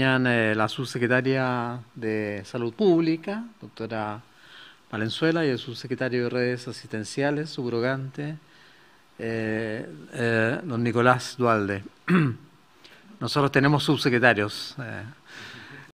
Eh, la subsecretaria de Salud Pública, doctora Valenzuela, y el subsecretario de Redes Asistenciales, subrogante, eh, eh, don Nicolás Dualde. Nosotros tenemos subsecretarios.